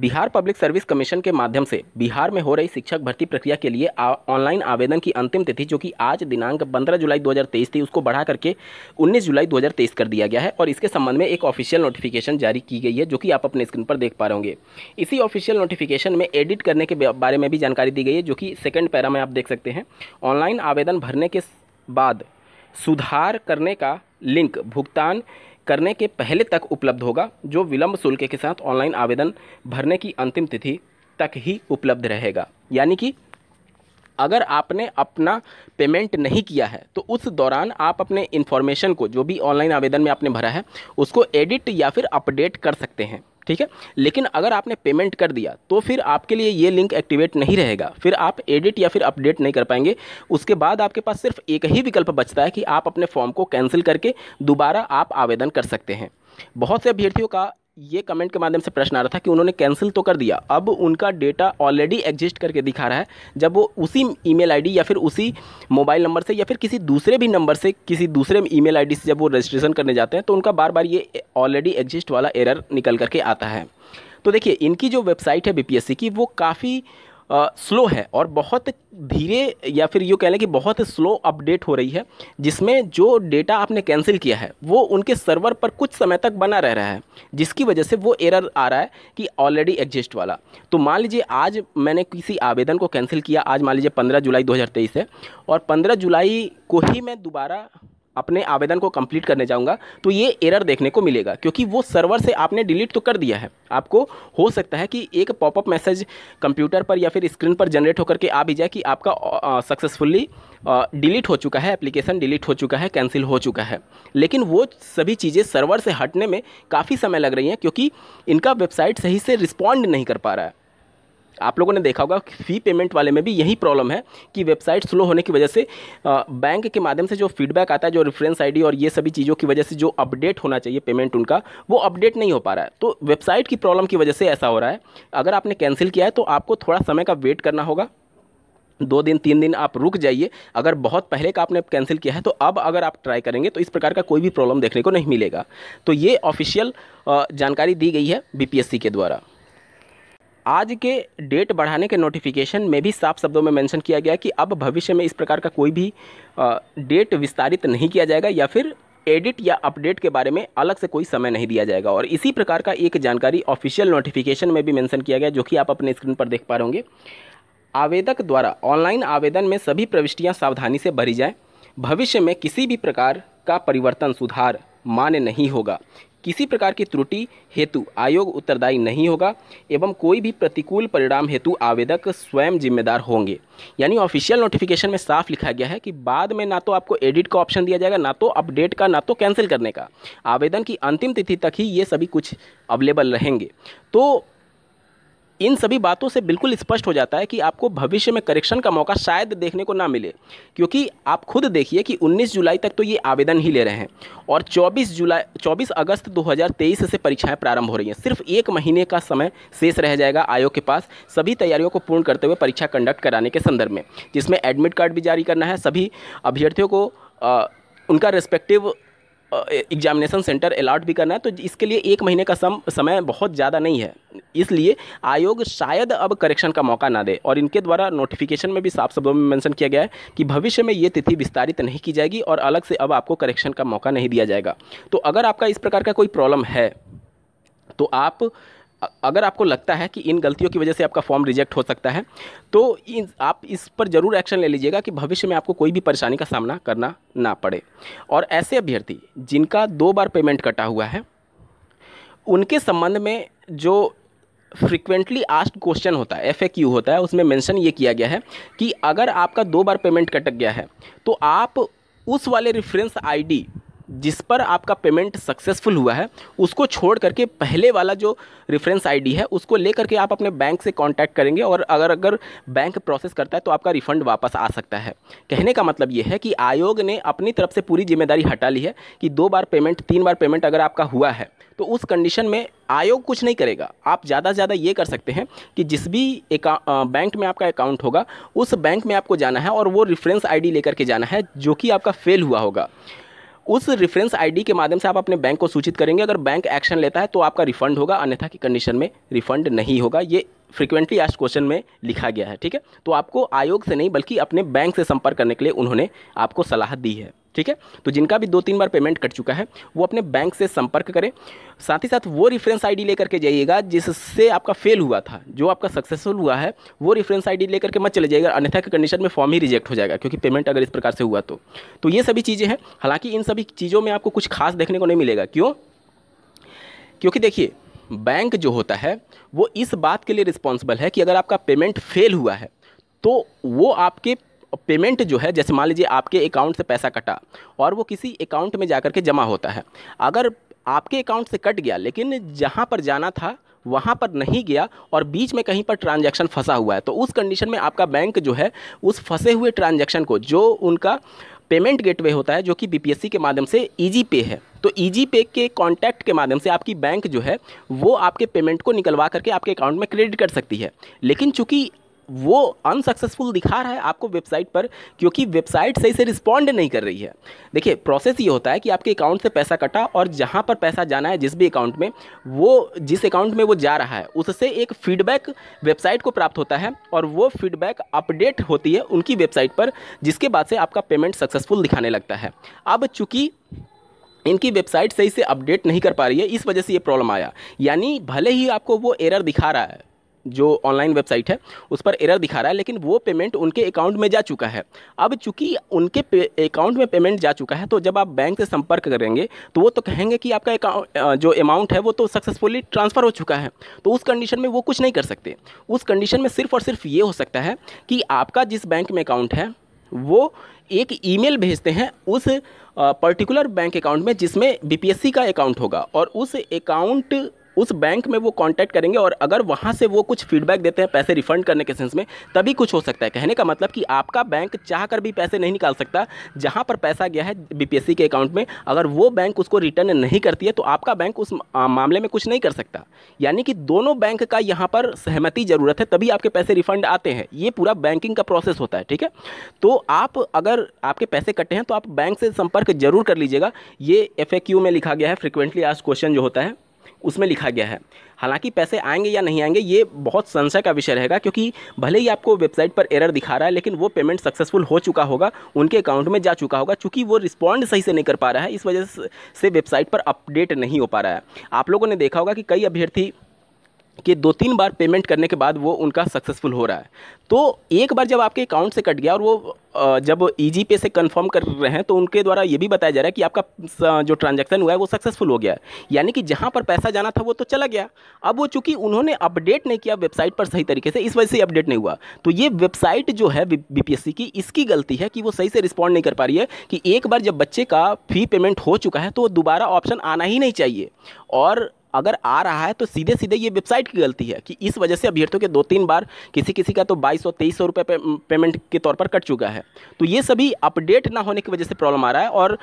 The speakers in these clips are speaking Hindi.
बिहार पब्लिक सर्विस कमीशन के माध्यम से बिहार में हो रही शिक्षक भर्ती प्रक्रिया के लिए ऑनलाइन आवेदन की अंतिम तिथि जो कि आज दिनांक 15 जुलाई 2023 थी उसको बढ़ा करके 19 जुलाई 2023 कर दिया गया है और इसके संबंध में एक ऑफिशियल नोटिफिकेशन जारी की गई है जो कि आप अपने स्क्रीन पर देख पा रहे होंगे इसी ऑफिशियल नोटिफिकेशन में एडिट करने के बारे में भी जानकारी दी गई है जो कि सेकेंड पैरा में आप देख सकते हैं ऑनलाइन आवेदन भरने के बाद सुधार करने का लिंक भुगतान करने के पहले तक उपलब्ध होगा जो विलंब शुल्क के साथ ऑनलाइन आवेदन भरने की अंतिम तिथि तक ही उपलब्ध रहेगा यानी कि अगर आपने अपना पेमेंट नहीं किया है तो उस दौरान आप अपने इन्फॉर्मेशन को जो भी ऑनलाइन आवेदन में आपने भरा है उसको एडिट या फिर अपडेट कर सकते हैं ठीक है लेकिन अगर आपने पेमेंट कर दिया तो फिर आपके लिए ये लिंक एक्टिवेट नहीं रहेगा फिर आप एडिट या फिर अपडेट नहीं कर पाएंगे उसके बाद आपके पास सिर्फ एक ही विकल्प बचता है कि आप अपने फॉर्म को कैंसिल करके दोबारा आप आवेदन कर सकते हैं बहुत से अभ्यर्थियों का ये कमेंट के माध्यम से प्रश्न आ रहा था कि उन्होंने कैंसिल तो कर दिया अब उनका डेटा ऑलरेडी एग्जिस्ट करके दिखा रहा है जब वो उसी ईमेल आईडी या फिर उसी मोबाइल नंबर से या फिर किसी दूसरे भी नंबर से किसी दूसरे ईमेल आईडी से जब वो रजिस्ट्रेशन करने जाते हैं तो उनका बार बार ये ऑलरेडी एग्जिस्ट वाला एरर निकल करके आता है तो देखिए इनकी जो वेबसाइट है बी की वो काफ़ी स्लो है और बहुत धीरे या फिर यूँ कह लें कि बहुत स्लो अपडेट हो रही है जिसमें जो डेटा आपने कैंसिल किया है वो उनके सर्वर पर कुछ समय तक बना रह रहा है जिसकी वजह से वो एरर आ रहा है कि ऑलरेडी एग्जिस्ट वाला तो मान लीजिए आज मैंने किसी आवेदन को कैंसिल किया आज मान लीजिए पंद्रह जुलाई दो है और पंद्रह जुलाई को ही मैं दोबारा अपने आवेदन को कंप्लीट करने जाऊंगा तो ये एरर देखने को मिलेगा क्योंकि वो सर्वर से आपने डिलीट तो कर दिया है आपको हो सकता है कि एक पॉपअप मैसेज कंप्यूटर पर या फिर स्क्रीन पर जनरेट होकर के आ भी जाए कि आपका सक्सेसफुली डिलीट हो चुका है एप्लीकेशन डिलीट हो चुका है कैंसिल हो चुका है लेकिन वो सभी चीज़ें सर्वर से हटने में काफ़ी समय लग रही हैं क्योंकि इनका वेबसाइट सही से रिस्पॉन्ड नहीं कर पा रहा है आप लोगों ने देखा होगा फ़ी पेमेंट वाले में भी यही प्रॉब्लम है कि वेबसाइट स्लो होने की वजह से बैंक के माध्यम से जो फीडबैक आता है जो रेफरेंस आईडी और ये सभी चीज़ों की वजह से जो अपडेट होना चाहिए पेमेंट उनका वो अपडेट नहीं हो पा रहा है तो वेबसाइट की प्रॉब्लम की वजह से ऐसा हो रहा है अगर आपने कैंसिल किया है तो आपको थोड़ा समय का वेट करना होगा दो दिन तीन दिन आप रुक जाइए अगर बहुत पहले का आपने कैंसिल किया है तो अब अगर आप ट्राई करेंगे तो इस प्रकार का कोई भी प्रॉब्लम देखने को नहीं मिलेगा तो ये ऑफिशियल जानकारी दी गई है बीपीएससी के द्वारा आज के डेट बढ़ाने के नोटिफिकेशन में भी साफ शब्दों में मेंशन किया गया कि अब भविष्य में इस प्रकार का कोई भी डेट विस्तारित नहीं किया जाएगा या फिर एडिट या अपडेट के बारे में अलग से कोई समय नहीं दिया जाएगा और इसी प्रकार का एक जानकारी ऑफिशियल नोटिफिकेशन में भी मेंशन किया गया जो कि आप अपने स्क्रीन पर देख पा रहे होंगे आवेदक द्वारा ऑनलाइन आवेदन में सभी प्रविष्टियाँ सावधानी से भरी जाएँ भविष्य में किसी भी प्रकार का परिवर्तन सुधार मान्य नहीं होगा किसी प्रकार की त्रुटि हेतु आयोग उत्तरदायी नहीं होगा एवं कोई भी प्रतिकूल परिणाम हेतु आवेदक स्वयं जिम्मेदार होंगे यानी ऑफिशियल नोटिफिकेशन में साफ लिखा गया है कि बाद में ना तो आपको एडिट का ऑप्शन दिया जाएगा ना तो अपडेट का ना तो कैंसिल करने का आवेदन की अंतिम तिथि तक ही ये सभी कुछ अवेलेबल रहेंगे तो इन सभी बातों से बिल्कुल स्पष्ट हो जाता है कि आपको भविष्य में करेक्शन का मौका शायद देखने को ना मिले क्योंकि आप खुद देखिए कि 19 जुलाई तक तो ये आवेदन ही ले रहे हैं और 24 जुलाई 24 अगस्त 2023 से परीक्षाएं प्रारंभ हो रही हैं सिर्फ एक महीने का समय शेष रह जाएगा आयोग के पास सभी तैयारियों को पूर्ण करते हुए परीक्षा कंडक्ट कराने के संदर्भ में जिसमें एडमिट कार्ड भी जारी करना है सभी अभ्यर्थियों को आ, उनका रेस्पेक्टिव एग्जामिनेशन सेंटर अलाट भी करना है तो इसके लिए एक महीने का सम समय बहुत ज़्यादा नहीं है इसलिए आयोग शायद अब करेक्शन का मौका ना दे और इनके द्वारा नोटिफिकेशन में भी साफ शब्दों में मेंशन किया गया है कि भविष्य में ये तिथि विस्तारित नहीं की जाएगी और अलग से अब आपको करेक्शन का मौका नहीं दिया जाएगा तो अगर आपका इस प्रकार का कोई प्रॉब्लम है तो आप अगर आपको लगता है कि इन गलतियों की वजह से आपका फॉर्म रिजेक्ट हो सकता है तो इन आप इस पर ज़रूर एक्शन ले लीजिएगा कि भविष्य में आपको कोई भी परेशानी का सामना करना ना पड़े और ऐसे अभ्यर्थी जिनका दो बार पेमेंट कटा हुआ है उनके संबंध में जो फ्रिक्वेंटली आस्ट क्वेश्चन होता है एफ होता है उसमें मेंशन ये किया गया है कि अगर आपका दो बार पेमेंट कटक गया है तो आप उस वाले रेफरेंस आईडी जिस पर आपका पेमेंट सक्सेसफुल हुआ है उसको छोड़ करके पहले वाला जो रेफरेंस आईडी है उसको ले करके आप अपने बैंक से कांटेक्ट करेंगे और अगर अगर बैंक प्रोसेस करता है तो आपका रिफ़ंड वापस आ सकता है कहने का मतलब ये है कि आयोग ने अपनी तरफ से पूरी जिम्मेदारी हटा ली है कि दो बार पेमेंट तीन बार पेमेंट अगर आपका हुआ है तो उस कंडीशन में आयोग कुछ नहीं करेगा आप ज़्यादा से ज़्यादा ये कर सकते हैं कि जिस भी बैंक में आपका अकाउंट होगा उस बैंक में आपको जाना है और वो रेफरेंस आईडी लेकर के जाना है जो कि आपका फेल हुआ होगा उस रेफरेंस आईडी के माध्यम से आप अपने बैंक को सूचित करेंगे अगर बैंक एक्शन लेता है तो आपका रिफंड होगा अन्यथा की कंडीशन में रिफंड नहीं होगा ये फ्रिक्वेंटली आज क्वेश्चन में लिखा गया है ठीक है तो आपको आयोग से नहीं बल्कि अपने बैंक से संपर्क करने के लिए उन्होंने आपको सलाह दी है ठीक है तो जिनका भी दो तीन बार पेमेंट कट चुका है वो अपने बैंक से संपर्क करें साथ ही साथ वो रेफरेंस आईडी लेकर के जाइएगा जिससे आपका फेल हुआ था जो आपका सक्सेसफुल हुआ है वो रेफरेंस आईडी लेकर के मत चले जाइएगा अन्यथा के कंडीशन में फॉर्म ही रिजेक्ट हो जाएगा क्योंकि पेमेंट अगर इस प्रकार से हुआ तो तो ये सभी चीज़ें हैं हालांकि इन सभी चीज़ों में आपको कुछ खास देखने को नहीं मिलेगा क्यों क्योंकि देखिए बैंक जो होता है वो इस बात के लिए रिस्पॉन्सिबल है कि अगर आपका पेमेंट फेल हुआ है तो वो आपके पेमेंट जो है जैसे मान लीजिए आपके अकाउंट से पैसा कटा और वो किसी अकाउंट में जा कर के जमा होता है अगर आपके अकाउंट से कट गया लेकिन जहाँ पर जाना था वहाँ पर नहीं गया और बीच में कहीं पर ट्रांजैक्शन फंसा हुआ है तो उस कंडीशन में आपका बैंक जो है उस फंसे हुए ट्रांजैक्शन को जो उनका पेमेंट गेटवे होता है जो कि बीपीएससी के माध्यम से ईजी पे है तो ईजी पे के कॉन्टैक्ट के माध्यम से आपकी बैंक जो है वो आपके पेमेंट को निकलवा करके आपके अकाउंट में क्रेडिट कर सकती है लेकिन चूंकि वो अनसक्सेसफुल दिखा रहा है आपको वेबसाइट पर क्योंकि वेबसाइट सही से रिस्पॉन्ड नहीं कर रही है देखिए प्रोसेस ये होता है कि आपके अकाउंट से पैसा कटा और जहाँ पर पैसा जाना है जिस भी अकाउंट में वो जिस अकाउंट में वो जा रहा है उससे एक फीडबैक वेबसाइट को प्राप्त होता है और वो फीडबैक अपडेट होती है उनकी वेबसाइट पर जिसके बाद से आपका पेमेंट सक्सेसफुल दिखाने लगता है अब चूँकि इनकी वेबसाइट सही से अपडेट नहीं कर पा रही है इस वजह से ये प्रॉब्लम आया यानी भले ही आपको वो एरर दिखा रहा है जो ऑनलाइन वेबसाइट है उस पर एरर दिखा रहा है लेकिन वो पेमेंट उनके अकाउंट में जा चुका है अब चूंकि उनके अकाउंट में पेमेंट जा चुका है तो जब आप बैंक से संपर्क करेंगे तो वो तो कहेंगे कि आपका अकाउंट जो अमाउंट है वो तो सक्सेसफुली ट्रांसफ़र हो चुका है तो उस कंडीशन में वो कुछ नहीं कर सकते उस कंडीशन में सिर्फ और सिर्फ ये हो सकता है कि आपका जिस बैंक में अकाउंट है वो एक ईमेल भेजते हैं उस पर्टिकुलर बैंक अकाउंट में जिसमें बीपीएससी का अकाउंट होगा और उस अकाउंट उस बैंक में वो कांटेक्ट करेंगे और अगर वहाँ से वो कुछ फीडबैक देते हैं पैसे रिफंड करने के सेंस में तभी कुछ हो सकता है कहने का मतलब कि आपका बैंक चाह कर भी पैसे नहीं निकाल सकता जहाँ पर पैसा गया है बीपीएससी के अकाउंट में अगर वो बैंक उसको रिटर्न नहीं करती है तो आपका बैंक उस मामले में कुछ नहीं कर सकता यानी कि दोनों बैंक का यहाँ पर सहमति ज़रूरत है तभी आपके पैसे रिफंड आते हैं ये पूरा बैंकिंग का प्रोसेस होता है ठीक है तो आप अगर आपके पैसे कटे हैं तो आप बैंक से संपर्क जरूर कर लीजिएगा ये एफ में लिखा गया है फ्रिक्वेंटली आज क्वेश्चन जो होता है उसमें लिखा गया है हालांकि पैसे आएंगे या नहीं आएंगे ये बहुत संशय का विषय रहेगा क्योंकि भले ही आपको वेबसाइट पर एरर दिखा रहा है लेकिन वो पेमेंट सक्सेसफुल हो चुका होगा उनके अकाउंट में जा चुका होगा चूँकि वो रिस्पॉन्ड सही से नहीं कर पा रहा है इस वजह से वेबसाइट पर अपडेट नहीं हो पा रहा है आप लोगों ने देखा होगा कि कई अभ्यर्थी कि दो तीन बार पेमेंट करने के बाद वो उनका सक्सेसफुल हो रहा है तो एक बार जब आपके अकाउंट से कट गया और वो जब ई e पे से कंफर्म कर रहे हैं तो उनके द्वारा ये भी बताया जा रहा है कि आपका जो ट्रांजैक्शन हुआ है वो सक्सेसफुल हो गया है यानी कि जहाँ पर पैसा जाना था वो तो चला गया अब वो चूँकि उन्होंने अपडेट नहीं किया वेबसाइट पर सही तरीके से इस वजह से अपडेट नहीं हुआ तो ये वेबसाइट जो है बी की इसकी गलती है कि वो सही से रिस्पॉन्ड नहीं कर पा रही है कि एक बार जब बच्चे का फ़ी पेमेंट हो चुका है तो दोबारा ऑप्शन आना ही नहीं चाहिए और अगर आ रहा है तो सीधे सीधे ये वेबसाइट की गलती है कि इस वजह से अभ्यर्थियों के दो तीन बार किसी किसी का तो बाईस सौ तेईस सौ रुपये पेमेंट के तौर पर कट चुका है तो ये सभी अपडेट ना होने की वजह से प्रॉब्लम आ रहा है और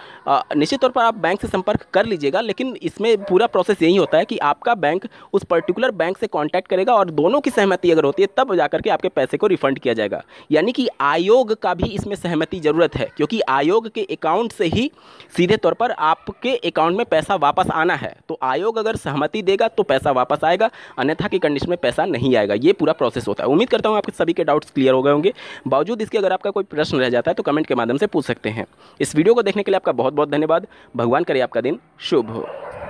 निश्चित तौर पर आप बैंक से संपर्क कर लीजिएगा लेकिन इसमें पूरा प्रोसेस यही होता है कि आपका बैंक उस पर्टिकुलर बैंक से कॉन्टैक्ट करेगा और दोनों की सहमति अगर होती है तब जा करके आपके पैसे को रिफंड किया जाएगा यानी कि आयोग का भी इसमें सहमति ज़रूरत है क्योंकि आयोग के अकाउंट से ही सीधे तौर पर आपके अकाउंट में पैसा वापस आना है तो आयोग अगर सहमति सहमति देगा तो पैसा वापस आएगा अन्यथा की कंडीशन में पैसा नहीं आएगा ये पूरा प्रोसेस होता है उम्मीद करता हूँ आपके सभी के डाउट्स क्लियर हो गए होंगे बावजूद इसके अगर आपका कोई प्रश्न रह जाता है तो कमेंट के माध्यम से पूछ सकते हैं इस वीडियो को देखने के लिए आपका बहुत बहुत धन्यवाद भगवान करे आपका दिन शुभ हो